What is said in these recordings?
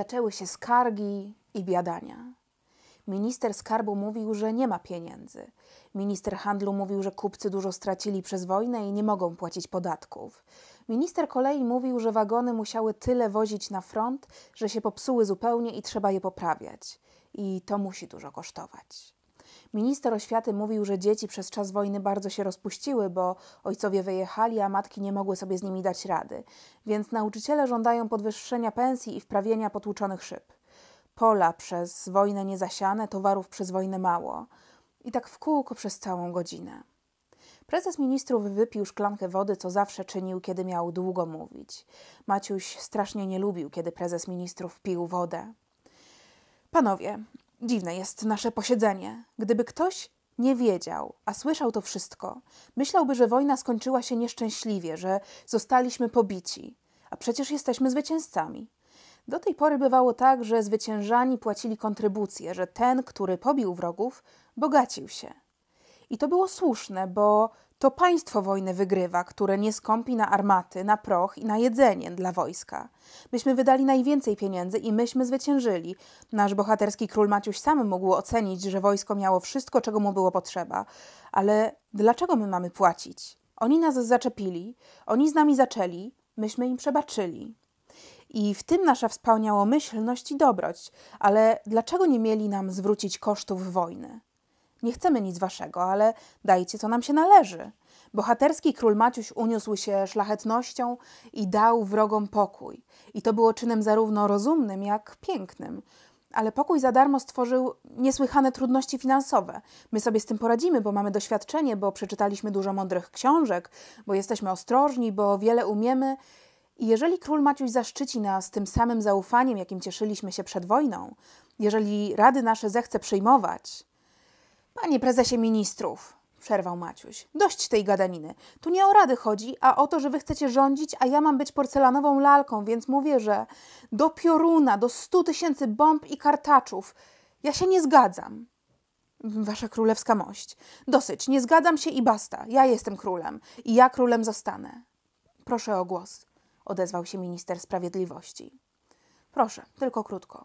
zaczęły się skargi i biadania. Minister skarbu mówił, że nie ma pieniędzy. Minister handlu mówił, że kupcy dużo stracili przez wojnę i nie mogą płacić podatków. Minister kolei mówił, że wagony musiały tyle wozić na front, że się popsuły zupełnie i trzeba je poprawiać. I to musi dużo kosztować. Minister oświaty mówił, że dzieci przez czas wojny bardzo się rozpuściły, bo ojcowie wyjechali, a matki nie mogły sobie z nimi dać rady. Więc nauczyciele żądają podwyższenia pensji i wprawienia potłuczonych szyb. Pola przez wojnę niezasiane, towarów przez wojnę mało. I tak w kółko przez całą godzinę. Prezes ministrów wypił szklankę wody, co zawsze czynił, kiedy miał długo mówić. Maciuś strasznie nie lubił, kiedy prezes ministrów pił wodę. Panowie, Dziwne jest nasze posiedzenie. Gdyby ktoś nie wiedział, a słyszał to wszystko, myślałby, że wojna skończyła się nieszczęśliwie, że zostaliśmy pobici, a przecież jesteśmy zwycięzcami. Do tej pory bywało tak, że zwyciężani płacili kontrybucje, że ten, który pobił wrogów, bogacił się. I to było słuszne, bo to państwo wojny wygrywa, które nie skąpi na armaty, na proch i na jedzenie dla wojska. Myśmy wydali najwięcej pieniędzy i myśmy zwyciężyli. Nasz bohaterski król Maciuś sam mógł ocenić, że wojsko miało wszystko, czego mu było potrzeba. Ale dlaczego my mamy płacić? Oni nas zaczepili, oni z nami zaczęli, myśmy im przebaczyli. I w tym nasza wspaniałomyślność i dobroć. Ale dlaczego nie mieli nam zwrócić kosztów wojny? Nie chcemy nic waszego, ale dajcie, co nam się należy. Bohaterski król Maciuś uniósł się szlachetnością i dał wrogom pokój. I to było czynem zarówno rozumnym, jak pięknym. Ale pokój za darmo stworzył niesłychane trudności finansowe. My sobie z tym poradzimy, bo mamy doświadczenie, bo przeczytaliśmy dużo mądrych książek, bo jesteśmy ostrożni, bo wiele umiemy. I jeżeli król Maciuś zaszczyci nas tym samym zaufaniem, jakim cieszyliśmy się przed wojną, jeżeli rady nasze zechce przyjmować, Panie prezesie ministrów, przerwał Maciuś. Dość tej gadaniny. Tu nie o rady chodzi, a o to, że wy chcecie rządzić, a ja mam być porcelanową lalką, więc mówię, że do pioruna, do stu tysięcy bomb i kartaczów. Ja się nie zgadzam. Wasza królewska mość. Dosyć, nie zgadzam się i basta. Ja jestem królem i ja królem zostanę. Proszę o głos, odezwał się minister sprawiedliwości. Proszę, tylko krótko.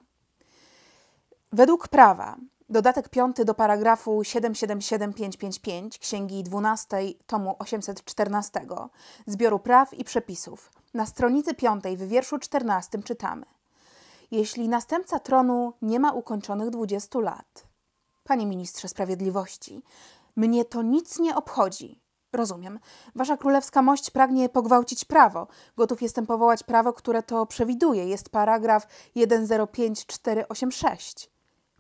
Według prawa Dodatek piąty do paragrafu 777555 Księgi 12 tomu 814 Zbioru Praw i Przepisów. Na stronicy piątej w wierszu 14 czytamy Jeśli następca tronu nie ma ukończonych 20 lat. Panie ministrze sprawiedliwości, mnie to nic nie obchodzi. Rozumiem. Wasza królewska mość pragnie pogwałcić prawo. Gotów jestem powołać prawo, które to przewiduje. Jest paragraf 105486.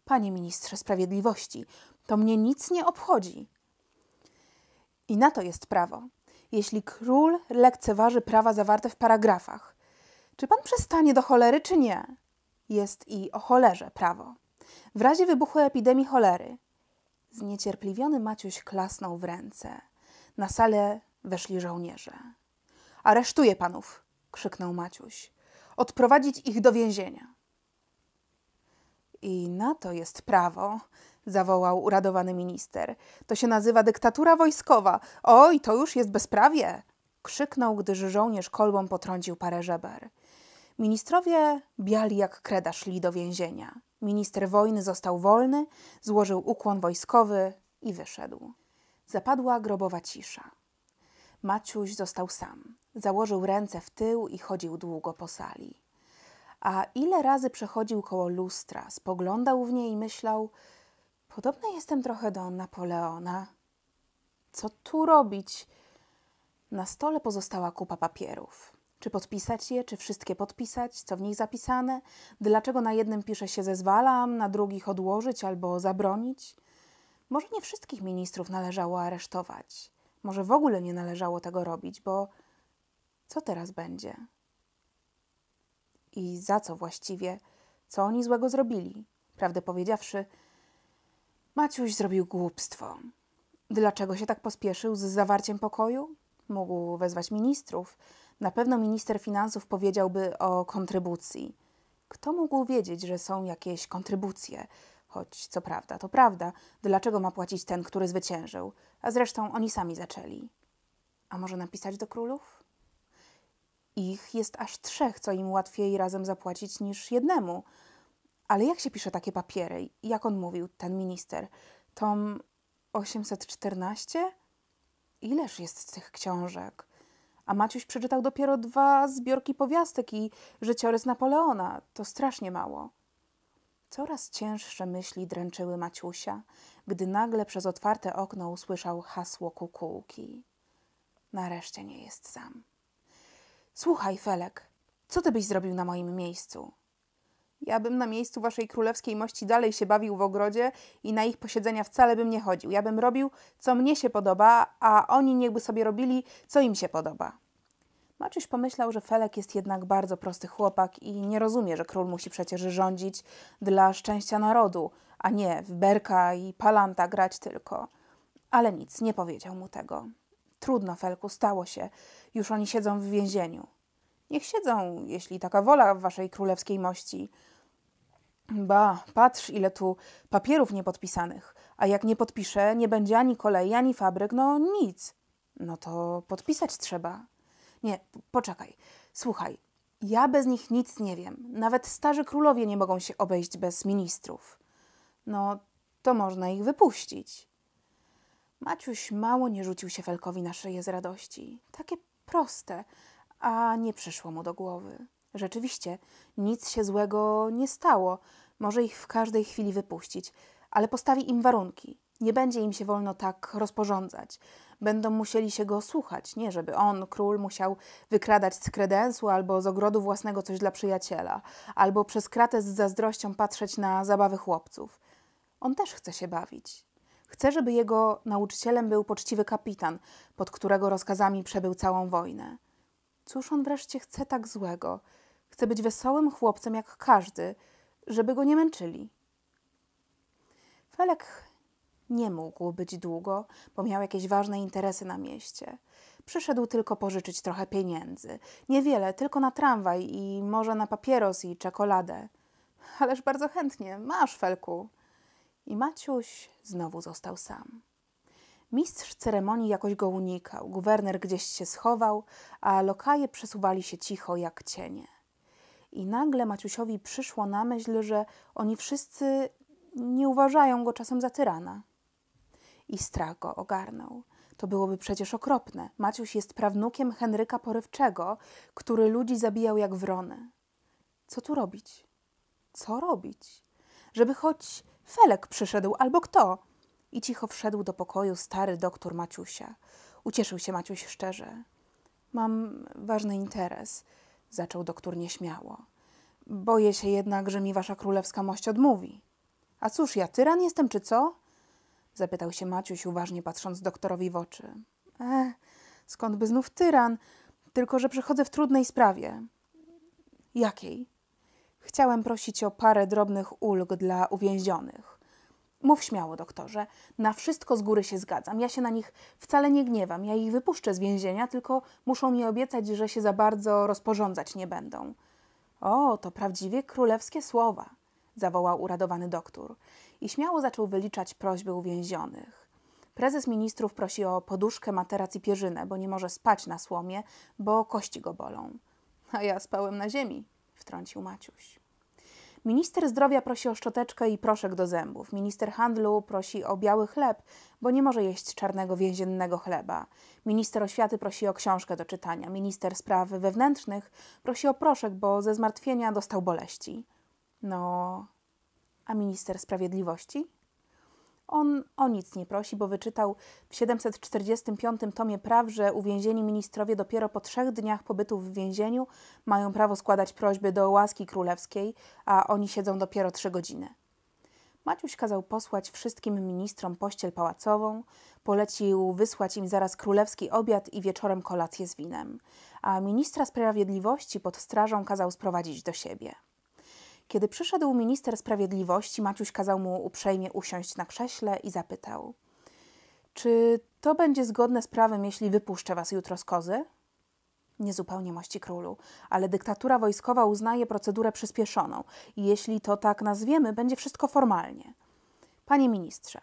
Panie Ministrze Sprawiedliwości, to mnie nic nie obchodzi. I na to jest prawo. Jeśli król lekceważy prawa zawarte w paragrafach, czy pan przestanie do cholery, czy nie? Jest i o cholerze prawo. W razie wybuchu epidemii cholery, zniecierpliwiony Maciuś klasnął w ręce. Na salę weszli żołnierze. Aresztuję panów, krzyknął Maciuś. Odprowadzić ich do więzienia. I na to jest prawo, zawołał uradowany minister. To się nazywa dyktatura wojskowa. Oj, to już jest bezprawie! krzyknął, gdyż żołnierz kolbą potrącił parę żeber. Ministrowie biali jak kreda szli do więzienia. Minister wojny został wolny, złożył ukłon wojskowy i wyszedł. Zapadła grobowa cisza. Maciuś został sam. Założył ręce w tył i chodził długo po sali a ile razy przechodził koło lustra, spoglądał w nie i myślał: Podobny jestem trochę do Napoleona. Co tu robić? Na stole pozostała kupa papierów. Czy podpisać je, czy wszystkie podpisać, co w nich zapisane? Dlaczego na jednym pisze się zezwalam, na drugich odłożyć albo zabronić? Może nie wszystkich ministrów należało aresztować. Może w ogóle nie należało tego robić, bo co teraz będzie? i za co właściwie, co oni złego zrobili. Prawdę powiedziawszy, Maciuś zrobił głupstwo. Dlaczego się tak pospieszył z zawarciem pokoju? Mógł wezwać ministrów. Na pewno minister finansów powiedziałby o kontrybucji. Kto mógł wiedzieć, że są jakieś kontrybucje? Choć co prawda, to prawda. Dlaczego ma płacić ten, który zwyciężył? A zresztą oni sami zaczęli. A może napisać do królów? ich jest aż trzech, co im łatwiej razem zapłacić niż jednemu. Ale jak się pisze takie papiery? Jak on mówił, ten minister? Tom 814? Ileż jest tych książek? A Maciuś przeczytał dopiero dwa zbiorki powiastek i życiorys Napoleona. To strasznie mało. Coraz cięższe myśli dręczyły Maciusia, gdy nagle przez otwarte okno usłyszał hasło kukułki. Nareszcie nie jest sam. Słuchaj, Felek, co ty byś zrobił na moim miejscu? Ja bym na miejscu waszej królewskiej mości dalej się bawił w ogrodzie i na ich posiedzenia wcale bym nie chodził. Ja bym robił, co mnie się podoba, a oni niechby sobie robili, co im się podoba. Maciuś pomyślał, że Felek jest jednak bardzo prosty chłopak i nie rozumie, że król musi przecież rządzić dla szczęścia narodu, a nie w berka i palanta grać tylko. Ale nic, nie powiedział mu tego. Trudno, Felku, stało się. Już oni siedzą w więzieniu. Niech siedzą, jeśli taka wola w waszej królewskiej mości. Ba, patrz, ile tu papierów niepodpisanych. A jak nie podpiszę, nie będzie ani kolei, ani fabryk, no nic. No to podpisać trzeba. Nie, poczekaj. Słuchaj, ja bez nich nic nie wiem. Nawet starzy królowie nie mogą się obejść bez ministrów. No, to można ich wypuścić. Maciuś mało nie rzucił się Felkowi na szyję z radości. Takie proste, a nie przyszło mu do głowy. Rzeczywiście, nic się złego nie stało. Może ich w każdej chwili wypuścić, ale postawi im warunki. Nie będzie im się wolno tak rozporządzać. Będą musieli się go słuchać, nie żeby on, król, musiał wykradać z kredensu albo z ogrodu własnego coś dla przyjaciela, albo przez kratę z zazdrością patrzeć na zabawy chłopców. On też chce się bawić, Chce, żeby jego nauczycielem był poczciwy kapitan, pod którego rozkazami przebył całą wojnę. Cóż on wreszcie chce tak złego? Chce być wesołym chłopcem jak każdy, żeby go nie męczyli. Felek nie mógł być długo, bo miał jakieś ważne interesy na mieście. Przyszedł tylko pożyczyć trochę pieniędzy. Niewiele, tylko na tramwaj i może na papieros i czekoladę. Ależ bardzo chętnie, masz, Felku. I Maciuś znowu został sam. Mistrz ceremonii jakoś go unikał, guwerner gdzieś się schował, a lokaje przesuwali się cicho jak cienie. I nagle Maciusiowi przyszło na myśl, że oni wszyscy nie uważają go czasem za tyrana. I strach go ogarnął. To byłoby przecież okropne. Maciuś jest prawnukiem Henryka Porywczego, który ludzi zabijał jak wrony. Co tu robić? Co robić? Żeby choć Felek przyszedł albo kto? I cicho wszedł do pokoju stary doktor Maciusia. Ucieszył się Maciuś szczerze. Mam ważny interes, zaczął doktor nieśmiało. Boję się jednak, że mi wasza królewska mość odmówi. A cóż, ja tyran jestem, czy co? Zapytał się Maciuś, uważnie patrząc doktorowi w oczy. E, eh, skąd by znów tyran? Tylko, że przychodzę w trudnej sprawie. Jakiej? Chciałem prosić o parę drobnych ulg dla uwięzionych. Mów śmiało, doktorze. Na wszystko z góry się zgadzam. Ja się na nich wcale nie gniewam. Ja ich wypuszczę z więzienia, tylko muszą mi obiecać, że się za bardzo rozporządzać nie będą. O, to prawdziwie królewskie słowa, zawołał uradowany doktor i śmiało zaczął wyliczać prośby uwięzionych. Prezes ministrów prosi o poduszkę, materac i pierzynę, bo nie może spać na słomie, bo kości go bolą. A ja spałem na ziemi, wtrącił Maciuś. Minister zdrowia prosi o szczoteczkę i proszek do zębów. Minister handlu prosi o biały chleb, bo nie może jeść czarnego więziennego chleba. Minister oświaty prosi o książkę do czytania. Minister spraw wewnętrznych prosi o proszek, bo ze zmartwienia dostał boleści. No, a minister sprawiedliwości? On o nic nie prosi, bo wyczytał w 745 tomie praw, że uwięzieni ministrowie dopiero po trzech dniach pobytu w więzieniu mają prawo składać prośby do łaski królewskiej, a oni siedzą dopiero trzy godziny. Maciuś kazał posłać wszystkim ministrom pościel pałacową, polecił wysłać im zaraz królewski obiad i wieczorem kolację z winem, a ministra sprawiedliwości pod strażą kazał sprowadzić do siebie. Kiedy przyszedł minister sprawiedliwości, Maciuś kazał mu uprzejmie usiąść na krześle i zapytał: Czy to będzie zgodne z prawem, jeśli wypuszczę was jutro z kozy? Niezupełnie mości królu, ale dyktatura wojskowa uznaje procedurę przyspieszoną i jeśli to tak nazwiemy, będzie wszystko formalnie. Panie ministrze,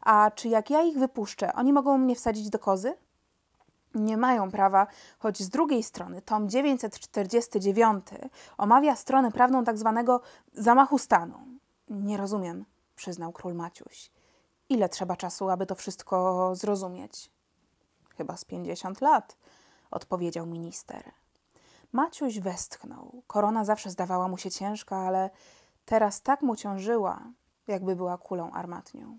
a czy jak ja ich wypuszczę, oni mogą mnie wsadzić do kozy? nie mają prawa, choć z drugiej strony tom 949 omawia stronę prawną tzw. Tak zamachu stanu. Nie rozumiem, przyznał król Maciuś. Ile trzeba czasu, aby to wszystko zrozumieć? Chyba z pięćdziesiąt lat, odpowiedział minister. Maciuś westchnął. Korona zawsze zdawała mu się ciężka, ale teraz tak mu ciążyła, jakby była kulą armatnią.